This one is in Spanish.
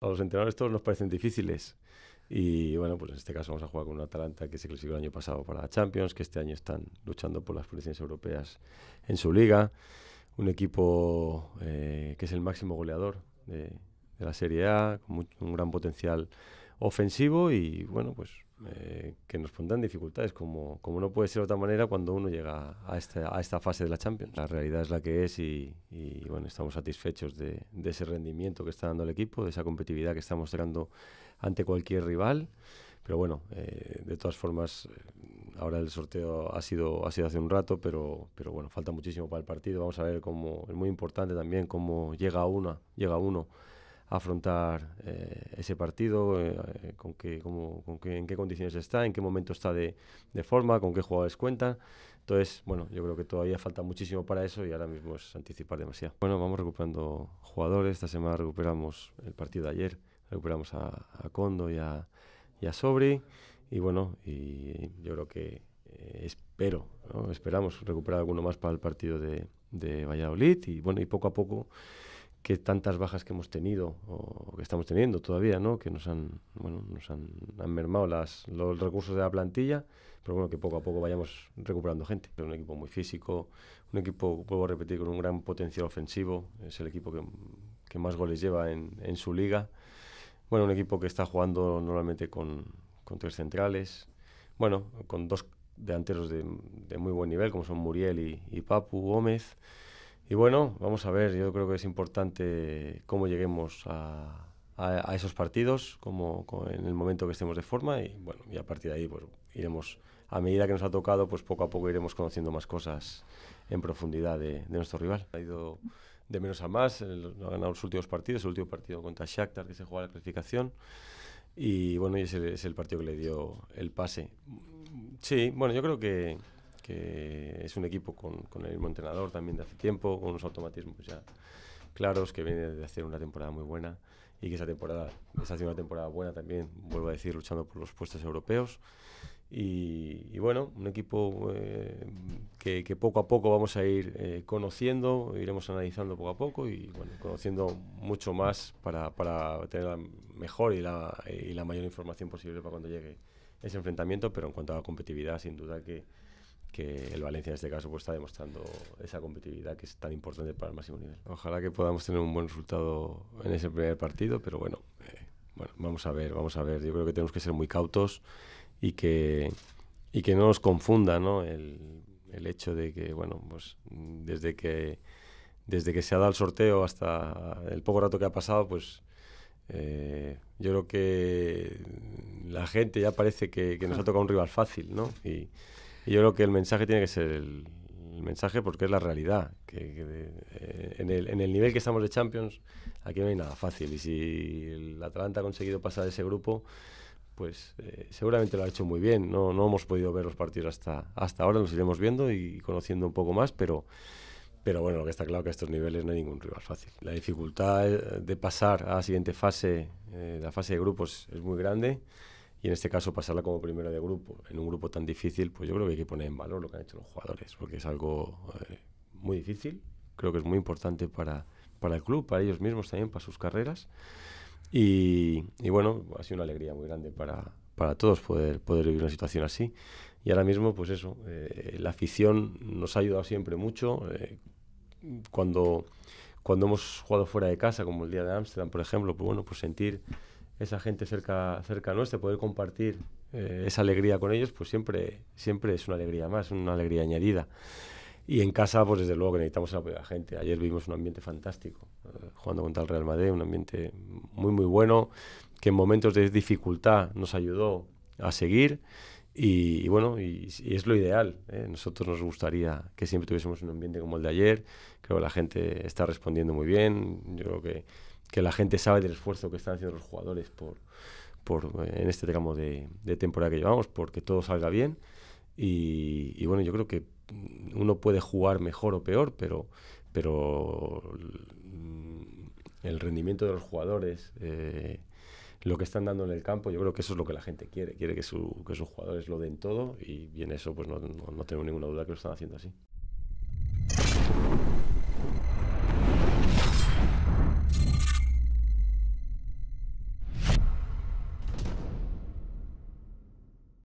A los entrenadores todos nos parecen difíciles. Y bueno, pues en este caso vamos a jugar con un Atalanta que se clasificó el año pasado para la Champions, que este año están luchando por las posiciones europeas en su liga. Un equipo eh, que es el máximo goleador de, la Serie A, con un gran potencial ofensivo y bueno, pues eh, que nos pondrán dificultades, como, como no puede ser de otra manera cuando uno llega a esta, a esta fase de la Champions. La realidad es la que es y, bueno, estamos satisfechos de, ese rendimiento que está dando el equipo, de esa competitividad que está mostrando ante cualquier rival. Pero bueno, eh, de todas formas, eh, ahora el sorteo ha sido, ha sido hace un rato, pero, pero bueno, falta muchísimo para el partido. Vamos a ver cómo, es muy importante también cómo llega, una, llega uno afrontar eh, ese partido, eh, con qué, cómo, en qué condiciones está, en qué momento está de, forma, con qué jugadores cuenta. Entonces, bueno, yo creo que todavía falta muchísimo para eso y ahora mismo es anticipar demasiado. Bueno, vamos recuperando jugadores. Esta semana recuperamos el partido de ayer, recuperamos a, Condo y a, Sobri. Y bueno, y yo creo que eh, espero, esperamos recuperar alguno más para el partido de, de Valladolid. Y bueno, y poco a poco que tantas bajas que hemos tenido o que estamos teniendo todavía, ¿no? Que nos han, bueno, nos han, mermado las, los recursos de la plantilla, pero bueno, que poco a poco vayamos recuperando gente. Es un equipo muy físico, un equipo, puedo repetir, con un gran potencial ofensivo, es el equipo que, que más goles lleva en, en, su liga. Bueno, un equipo que está jugando normalmente con, con tres centrales, bueno, con dos delanteros de, de, muy buen nivel, como son Muriel y, y Papu Gómez. Y bueno, vamos a ver, yo creo que es importante cómo lleguemos a, esos partidos, como, en el momento que estemos de forma y bueno, y a partir de ahí pues iremos, a medida que nos ha tocado, pues poco a poco iremos conociendo más cosas en profundidad de, nuestro rival. Ha ido de menos a más, ha ganado los últimos partidos, el último partido contra Shakhtar que se juega la clasificación y bueno, y ese es el partido que le dio el pase. Sí, bueno, yo creo que que es un equipo con, con, el mismo entrenador también de hace tiempo, con unos automatismos ya claros, que viene de hacer una temporada muy buena y que esa temporada está haciendo una temporada buena también, vuelvo a decir, luchando por los puestos europeos. Y, bueno, un equipo eh, que, que, poco a poco vamos a ir eh, conociendo, iremos analizando poco a poco y bueno, conociendo mucho más para, para tener la mejor y la, y la mayor información posible para cuando llegue ese enfrentamiento, pero en cuanto a la competitividad, sin duda que, que el Valencia en este caso pues está demostrando esa competitividad que es tan importante para el máximo nivel. Ojalá que podamos tener un buen resultado en ese primer partido, pero bueno, eh, bueno, vamos a ver, vamos a ver. Yo creo que tenemos que ser muy cautos y que, y que no nos confunda ¿no? El, hecho de que, bueno, pues desde que, desde que se ha dado el sorteo hasta el poco rato que ha pasado, pues eh, yo creo que la gente ya parece que, que nos ha tocado un rival fácil, ¿no? Y, yo creo que el mensaje tiene que ser el, mensaje porque es la realidad. Que, eh, en, el, en, el, nivel que estamos de Champions, aquí no hay nada fácil. Y si el Atalanta ha conseguido pasar de ese grupo, pues eh, seguramente lo ha hecho muy bien. No, no hemos podido ver los partidos hasta, hasta ahora, los iremos viendo y conociendo un poco más, pero... Pero bueno, lo que está claro es que a estos niveles no hay ningún rival fácil. La dificultad eh, de pasar a la siguiente fase, la fase de grupos, es muy grande y en este caso pasarla como primera de grupo, en un grupo tan difícil, pues yo creo que hay que poner en valor lo que han hecho los jugadores, porque es algo eh, muy difícil, creo que es muy importante para, para el club, para ellos mismos también, para sus carreras. Y, bueno, ha sido una alegría muy grande para, para todos poder, poder vivir una situación así. Y ahora mismo, pues eso, eh, la afición nos ha ayudado siempre mucho. Eh, cuando, cuando hemos jugado fuera de casa, como el día de Ámsterdam, por ejemplo, pues bueno, pues sentir esa gente cerca, cerca nuestra, poder compartir eh, esa alegría con ellos, pues siempre, siempre es una alegría más, una alegría añadida. Y en casa, pues desde luego que necesitamos a la gente. Ayer vivimos un ambiente fantástico, eh, jugando contra el Real Madrid, un ambiente muy, muy bueno, que en momentos de dificultad nos ayudó a seguir. Y, bueno, y, es lo ideal. ¿eh? Nosotros nos gustaría que siempre tuviésemos un ambiente como el de ayer. Creo que la gente está respondiendo muy bien. Yo creo que, que la gente sabe del esfuerzo que están haciendo los jugadores por, por, eh, en este tramo de, temporada que llevamos, porque todo salga bien. Y, bueno, yo creo que uno puede jugar mejor o peor, pero, pero mm, el rendimiento de los jugadores... Eh, lo que están dando en el campo, yo creo que eso es lo que la gente quiere, quiere que, que sus jugadores lo den todo y, bien eso pues no, no tengo ninguna duda que lo están haciendo así.